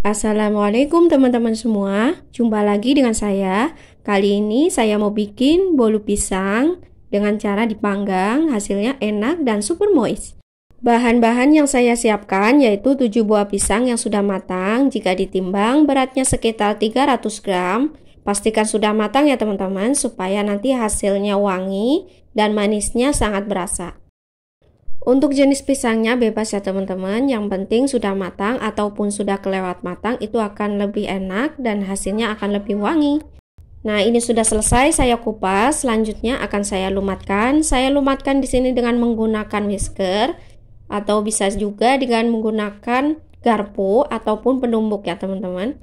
Assalamualaikum teman-teman semua, jumpa lagi dengan saya. Kali ini saya mau bikin bolu pisang dengan cara dipanggang, hasilnya enak dan super moist. Bahan-bahan yang saya siapkan yaitu 7 buah pisang yang sudah matang, jika ditimbang beratnya sekitar 300 gram. Pastikan sudah matang ya teman-teman supaya nanti hasilnya wangi dan manisnya sangat berasa. Untuk jenis pisangnya bebas ya teman-teman, yang penting sudah matang ataupun sudah kelewat matang itu akan lebih enak dan hasilnya akan lebih wangi. Nah ini sudah selesai saya kupas, selanjutnya akan saya lumatkan. Saya lumatkan di sini dengan menggunakan whisker atau bisa juga dengan menggunakan garpu ataupun penumbuk ya teman-teman.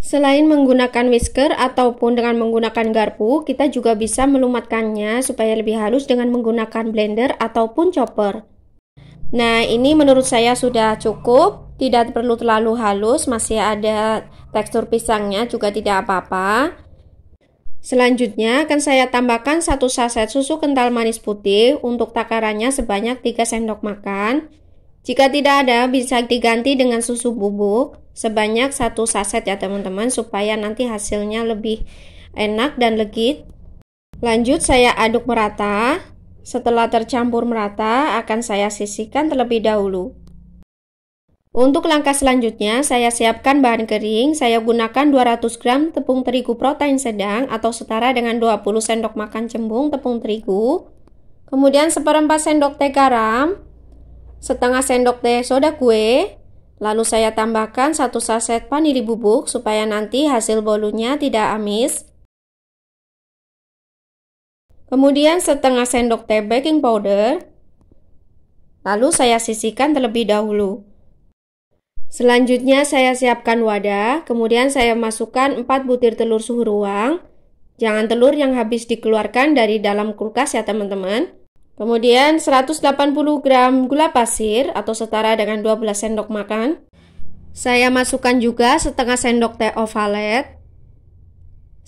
Selain menggunakan whisker ataupun dengan menggunakan garpu, kita juga bisa melumatkannya supaya lebih halus dengan menggunakan blender ataupun chopper. Nah, ini menurut saya sudah cukup, tidak perlu terlalu halus, masih ada tekstur pisangnya juga tidak apa-apa. Selanjutnya akan saya tambahkan satu saset susu kental manis putih untuk takarannya sebanyak 3 sendok makan. Jika tidak ada, bisa diganti dengan susu bubuk sebanyak satu saset ya teman-teman supaya nanti hasilnya lebih enak dan legit lanjut saya aduk merata setelah tercampur merata akan saya sisihkan terlebih dahulu untuk langkah selanjutnya, saya siapkan bahan kering. Saya gunakan 200 gram tepung terigu protein sedang atau setara dengan 20 sendok makan cembung tepung terigu. Kemudian seperempat sendok teh garam, setengah sendok teh soda kue, Lalu saya tambahkan satu saset vanili bubuk supaya nanti hasil bolunya tidak amis. Kemudian setengah sendok teh baking powder. Lalu saya sisihkan terlebih dahulu. Selanjutnya saya siapkan wadah, kemudian saya masukkan 4 butir telur suhu ruang. Jangan telur yang habis dikeluarkan dari dalam kulkas ya teman-teman. Kemudian 180 gram gula pasir atau setara dengan 12 sendok makan. Saya masukkan juga setengah sendok teh ovalet.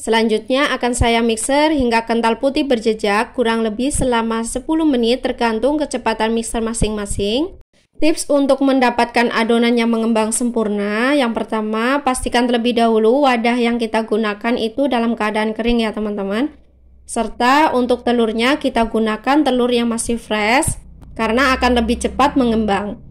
Selanjutnya akan saya mixer hingga kental putih berjejak kurang lebih selama 10 menit tergantung kecepatan mixer masing-masing. Tips untuk mendapatkan adonan yang mengembang sempurna, yang pertama pastikan terlebih dahulu wadah yang kita gunakan itu dalam keadaan kering ya teman-teman. Serta untuk telurnya kita gunakan telur yang masih fresh karena akan lebih cepat mengembang.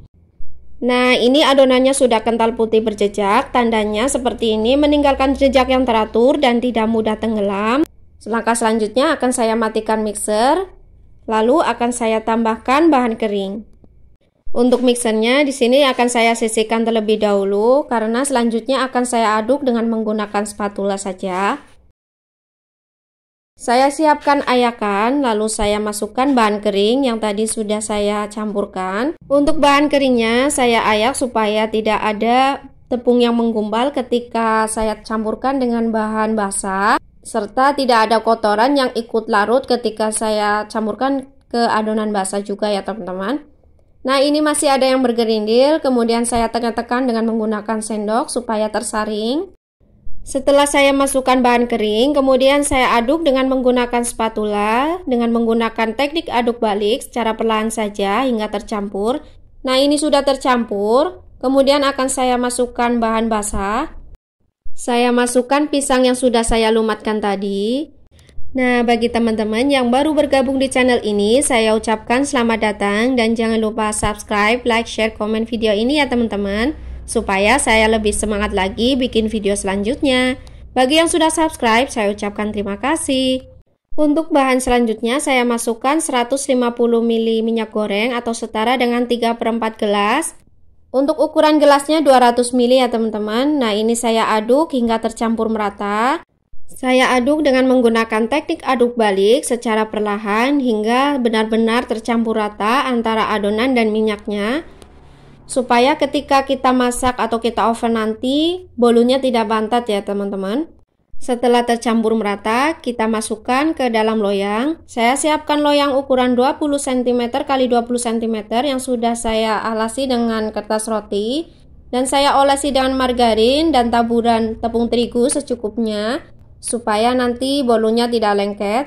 Nah, ini adonannya sudah kental putih berjejak, tandanya seperti ini meninggalkan jejak yang teratur dan tidak mudah tenggelam. Langkah selanjutnya akan saya matikan mixer, lalu akan saya tambahkan bahan kering. Untuk mixernya di sini akan saya sisihkan terlebih dahulu karena selanjutnya akan saya aduk dengan menggunakan spatula saja. Saya siapkan ayakan, lalu saya masukkan bahan kering yang tadi sudah saya campurkan. Untuk bahan keringnya, saya ayak supaya tidak ada tepung yang menggumpal ketika saya campurkan dengan bahan basah, serta tidak ada kotoran yang ikut larut ketika saya campurkan ke adonan basah juga ya teman-teman. Nah ini masih ada yang bergerindil, kemudian saya tekan-tekan dengan menggunakan sendok supaya tersaring. Setelah saya masukkan bahan kering, kemudian saya aduk dengan menggunakan spatula dengan menggunakan teknik aduk balik secara perlahan saja hingga tercampur. Nah, ini sudah tercampur. Kemudian akan saya masukkan bahan basah. Saya masukkan pisang yang sudah saya lumatkan tadi. Nah, bagi teman-teman yang baru bergabung di channel ini, saya ucapkan selamat datang dan jangan lupa subscribe, like, share, komen video ini ya teman-teman supaya saya lebih semangat lagi bikin video selanjutnya. Bagi yang sudah subscribe, saya ucapkan terima kasih. Untuk bahan selanjutnya, saya masukkan 150 ml minyak goreng atau setara dengan 3 per 4 gelas. Untuk ukuran gelasnya 200 ml ya teman-teman. Nah ini saya aduk hingga tercampur merata. Saya aduk dengan menggunakan teknik aduk balik secara perlahan hingga benar-benar tercampur rata antara adonan dan minyaknya supaya ketika kita masak atau kita oven nanti bolunya tidak bantat ya teman-teman setelah tercampur merata kita masukkan ke dalam loyang saya siapkan loyang ukuran 20 cm x 20 cm yang sudah saya alasi dengan kertas roti dan saya olesi dengan margarin dan taburan tepung terigu secukupnya supaya nanti bolunya tidak lengket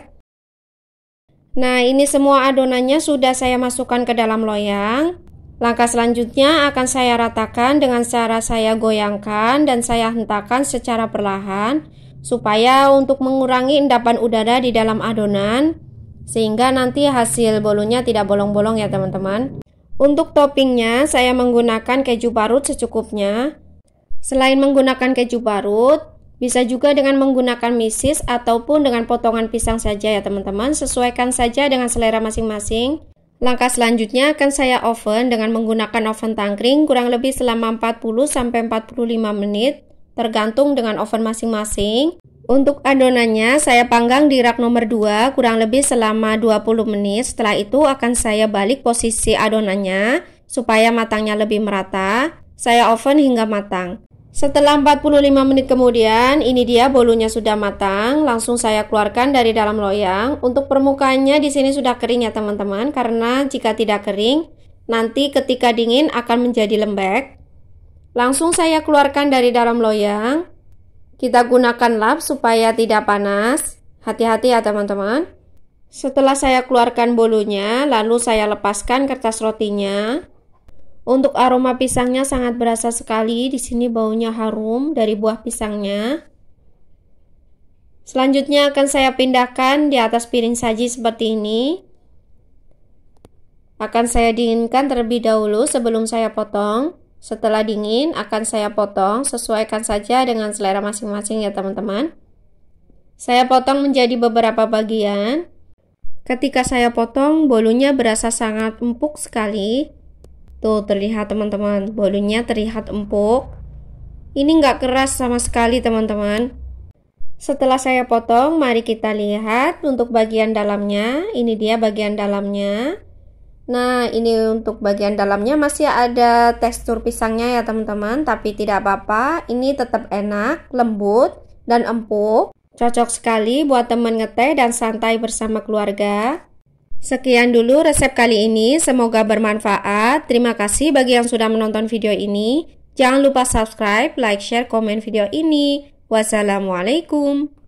Nah, ini semua adonannya sudah saya masukkan ke dalam loyang. Langkah selanjutnya akan saya ratakan dengan cara saya goyangkan dan saya hentakan secara perlahan supaya untuk mengurangi endapan udara di dalam adonan sehingga nanti hasil bolunya tidak bolong-bolong ya teman-teman. Untuk toppingnya saya menggunakan keju parut secukupnya. Selain menggunakan keju parut, bisa juga dengan menggunakan misis ataupun dengan potongan pisang saja ya teman-teman. Sesuaikan saja dengan selera masing-masing. Langkah selanjutnya akan saya oven dengan menggunakan oven tangkring kurang lebih selama 40-45 menit, tergantung dengan oven masing-masing. Untuk adonannya saya panggang di rak nomor 2 kurang lebih selama 20 menit, setelah itu akan saya balik posisi adonannya supaya matangnya lebih merata. Saya oven hingga matang. Setelah 45 menit kemudian, ini dia bolunya sudah matang. Langsung saya keluarkan dari dalam loyang. Untuk permukaannya di sini sudah kering ya teman-teman, karena jika tidak kering, nanti ketika dingin akan menjadi lembek. Langsung saya keluarkan dari dalam loyang. Kita gunakan lap supaya tidak panas. Hati-hati ya teman-teman. Setelah saya keluarkan bolunya, lalu saya lepaskan kertas rotinya. Untuk aroma pisangnya sangat berasa sekali. Di sini baunya harum dari buah pisangnya. Selanjutnya akan saya pindahkan di atas piring saji seperti ini. Akan saya dinginkan terlebih dahulu sebelum saya potong. Setelah dingin akan saya potong, sesuaikan saja dengan selera masing-masing ya teman-teman. Saya potong menjadi beberapa bagian. Ketika saya potong, bolunya berasa sangat empuk sekali. Tuh terlihat teman-teman, bolunya terlihat empuk. Ini nggak keras sama sekali teman-teman. Setelah saya potong, mari kita lihat untuk bagian dalamnya. Ini dia bagian dalamnya. Nah, ini untuk bagian dalamnya masih ada tekstur pisangnya ya teman-teman, tapi tidak apa-apa. Ini tetap enak, lembut, dan empuk. Cocok sekali buat teman ngeteh dan santai bersama keluarga. Sekian dulu resep kali ini, semoga bermanfaat. Terima kasih bagi yang sudah menonton video ini. Jangan lupa subscribe, like, share, komen video ini. Wassalamualaikum.